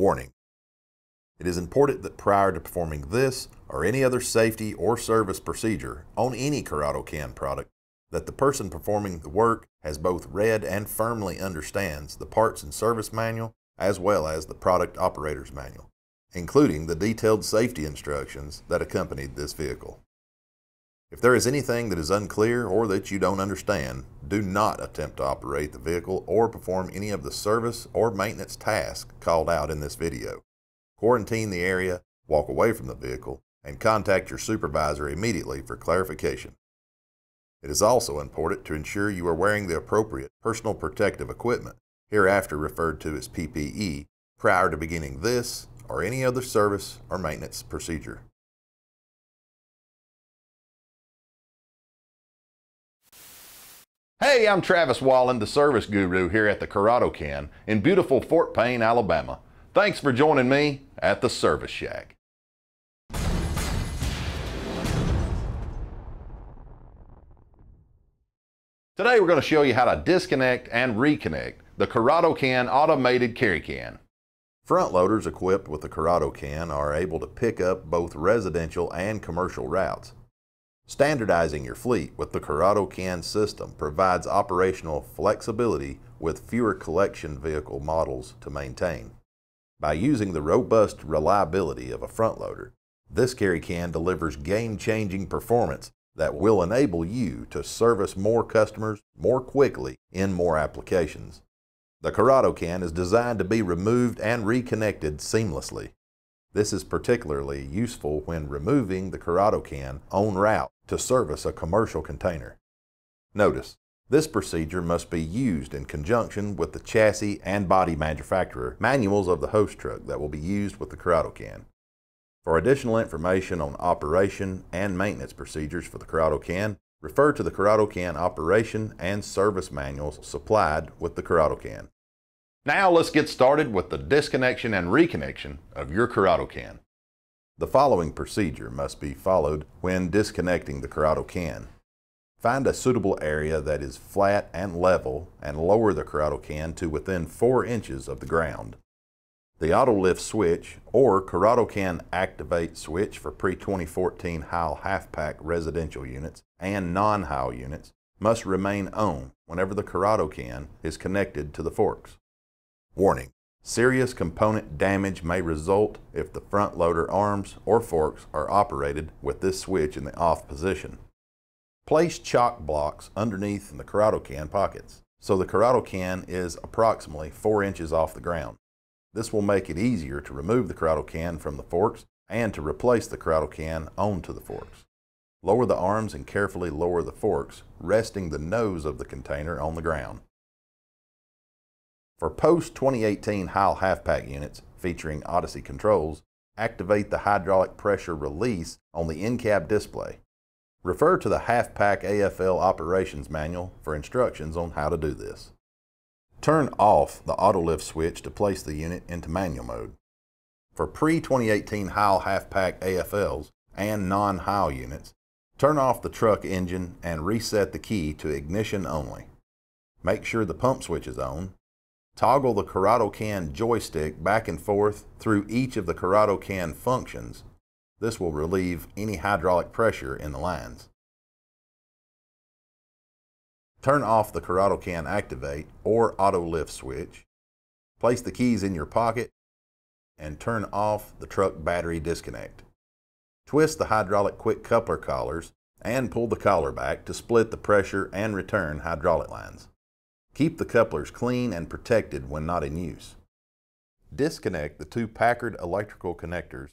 Warning. It is important that prior to performing this or any other safety or service procedure on any Corrado Can product, that the person performing the work has both read and firmly understands the parts and service manual as well as the product operator's manual, including the detailed safety instructions that accompanied this vehicle. If there is anything that is unclear or that you don't understand, do not attempt to operate the vehicle or perform any of the service or maintenance tasks called out in this video. Quarantine the area, walk away from the vehicle, and contact your supervisor immediately for clarification. It is also important to ensure you are wearing the appropriate personal protective equipment, hereafter referred to as PPE, prior to beginning this or any other service or maintenance procedure. Hey, I'm Travis Wallen, the service guru here at the Corrado Can in beautiful Fort Payne, Alabama. Thanks for joining me at the Service Shack. Today we're going to show you how to disconnect and reconnect the Corrado Can automated carry can. Front loaders equipped with the Corrado Can are able to pick up both residential and commercial routes. Standardizing your fleet with the Corrado CAN system provides operational flexibility with fewer collection vehicle models to maintain. By using the robust reliability of a frontloader, this carry can delivers game-changing performance that will enable you to service more customers more quickly in more applications. The Corrado can is designed to be removed and reconnected seamlessly. This is particularly useful when removing the Corrado can on route to service a commercial container. Notice, this procedure must be used in conjunction with the chassis and body manufacturer manuals of the host truck that will be used with the Corrado can. For additional information on operation and maintenance procedures for the Corrado can, refer to the Corrado can operation and service manuals supplied with the Corrado can. Now let's get started with the disconnection and reconnection of your Corrado can. The following procedure must be followed when disconnecting the Corrado can. Find a suitable area that is flat and level and lower the Corrado can to within 4 inches of the ground. The auto lift switch or Corrado can activate switch for pre-2014 Heil half-pack residential units and non-Heil units must remain on whenever the Corrado can is connected to the forks. Warning, Serious component damage may result if the front loader arms or forks are operated with this switch in the off position. Place chalk blocks underneath the Corrado can pockets, so the Corrado can is approximately 4 inches off the ground. This will make it easier to remove the Corrado can from the forks and to replace the Corrado can onto the forks. Lower the arms and carefully lower the forks, resting the nose of the container on the ground. For post 2018 Heil pack units featuring Odyssey controls, activate the hydraulic pressure release on the in-cab display. Refer to the half-pack AFL Operations Manual for instructions on how to do this. Turn off the autolift switch to place the unit into manual mode. For pre-2018 Heil pack AFLs and non-Heil units, turn off the truck engine and reset the key to ignition only. Make sure the pump switch is on Toggle the Can joystick back and forth through each of the Can functions. This will relieve any hydraulic pressure in the lines. Turn off the Can activate or auto lift switch. Place the keys in your pocket and turn off the truck battery disconnect. Twist the hydraulic quick coupler collars and pull the collar back to split the pressure and return hydraulic lines. Keep the couplers clean and protected when not in use. Disconnect the two Packard electrical connectors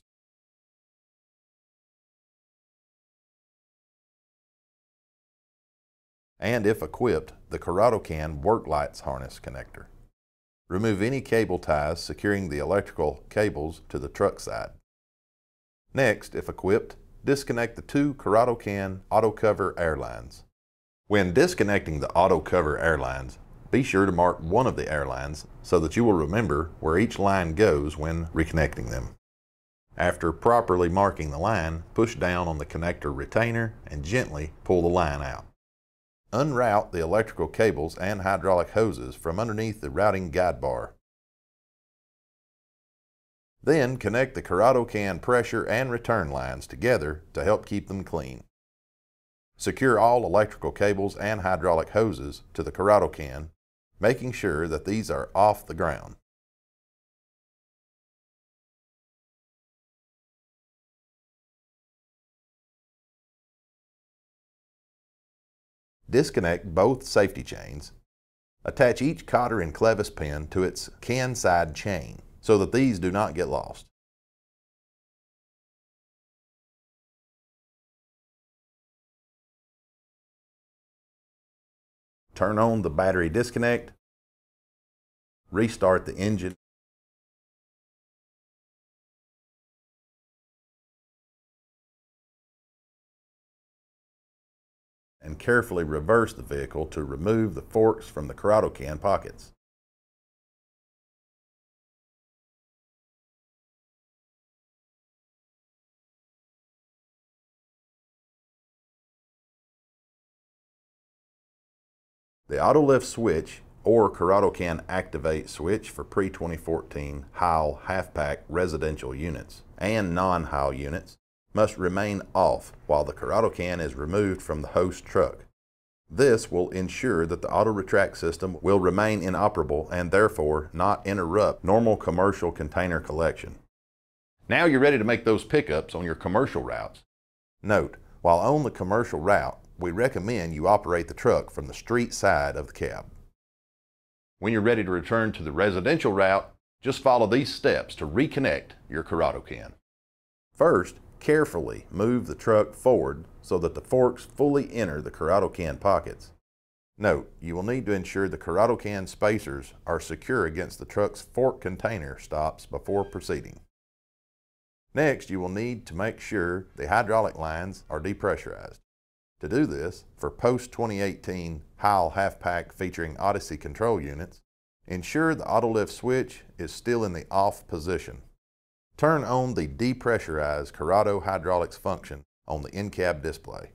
and if equipped, the CorradoCan work lights harness connector. Remove any cable ties securing the electrical cables to the truck side. Next, if equipped, disconnect the two CorradoCan auto cover air lines. When disconnecting the auto cover air lines, be sure to mark one of the airlines so that you will remember where each line goes when reconnecting them. After properly marking the line, push down on the connector retainer and gently pull the line out. Unroute the electrical cables and hydraulic hoses from underneath the routing guide bar. Then connect the Corrado can pressure and return lines together to help keep them clean. Secure all electrical cables and hydraulic hoses to the Corrado can making sure that these are off the ground. Disconnect both safety chains. Attach each cotter and clevis pin to its can side chain so that these do not get lost. turn on the battery disconnect, restart the engine. and carefully reverse the vehicle to remove the forks from the Corrado can pockets. The auto lift switch or Corrado can activate switch for pre-2014 Heil half-pack residential units and non-Heil units must remain off while the Corrado can is removed from the host truck. This will ensure that the auto retract system will remain inoperable and therefore not interrupt normal commercial container collection. Now you're ready to make those pickups on your commercial routes. Note, while on the commercial route, we recommend you operate the truck from the street side of the cab. When you're ready to return to the residential route, just follow these steps to reconnect your Corrado can. First, carefully move the truck forward so that the forks fully enter the Corrado can pockets. Note, you will need to ensure the Corrado can spacers are secure against the truck's fork container stops before proceeding. Next, you will need to make sure the hydraulic lines are depressurized. To do this, for post-2018 Heil half-pack featuring Odyssey control units, ensure the autolift switch is still in the off position. Turn on the depressurized Corrado hydraulics function on the in-cab display.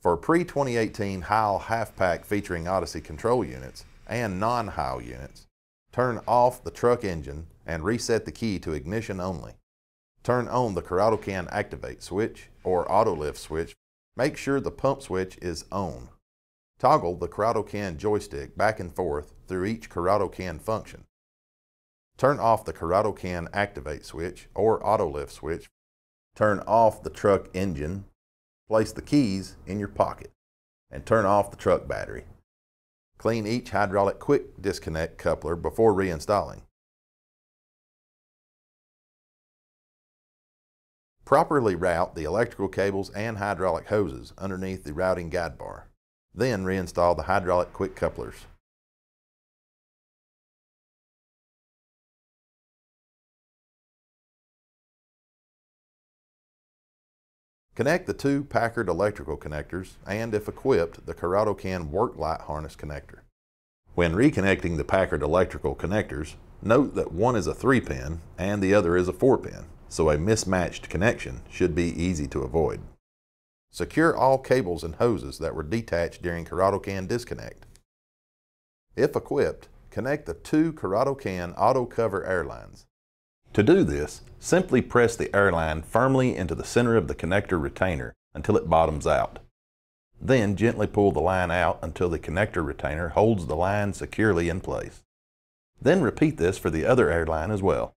For pre-2018 Heil half-pack featuring Odyssey control units and non-Heil units, turn off the truck engine and reset the key to ignition only. Turn on the Corrado Can Activate switch or Auto Lift switch. Make sure the pump switch is on. Toggle the Corrado Can joystick back and forth through each Corrado Can function. Turn off the Corrado Can Activate switch or Auto Lift switch. Turn off the truck engine. Place the keys in your pocket and turn off the truck battery. Clean each hydraulic quick disconnect coupler before reinstalling. Properly route the electrical cables and hydraulic hoses underneath the routing guide bar. Then reinstall the hydraulic quick couplers. Connect the two Packard electrical connectors and, if equipped, the Corrado Can work light harness connector. When reconnecting the Packard electrical connectors, note that one is a 3-pin and the other is a 4-pin so a mismatched connection should be easy to avoid. Secure all cables and hoses that were detached during CorradoCan disconnect. If equipped, connect the two CorradoCan auto cover airlines. To do this, simply press the airline firmly into the center of the connector retainer until it bottoms out. Then gently pull the line out until the connector retainer holds the line securely in place. Then repeat this for the other airline as well.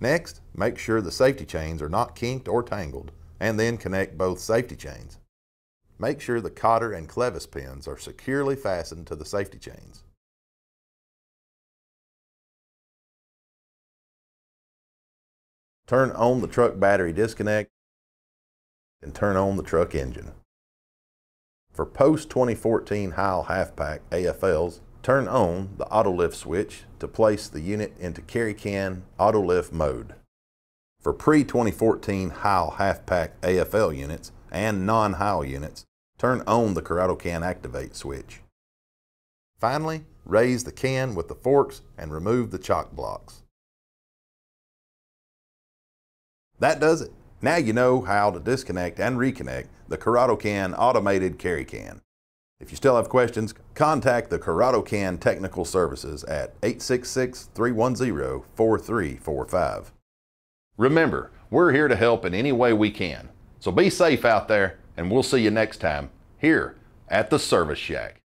Next, make sure the safety chains are not kinked or tangled, and then connect both safety chains. Make sure the cotter and clevis pins are securely fastened to the safety chains. Turn on the truck battery disconnect and turn on the truck engine. For post 2014 Heil half pack AFLs, Turn on the auto lift switch to place the unit into carry can auto lift mode. For pre-2014 Heil half-pack AFL units and non-Heil units, turn on the Corrado Can Activate switch. Finally, raise the can with the forks and remove the chalk blocks. That does it. Now you know how to disconnect and reconnect the Corrado Can automated carry can. If you still have questions, contact the Corrado Can Technical Services at 866 310 4345. Remember, we're here to help in any way we can. So be safe out there, and we'll see you next time here at the Service Shack.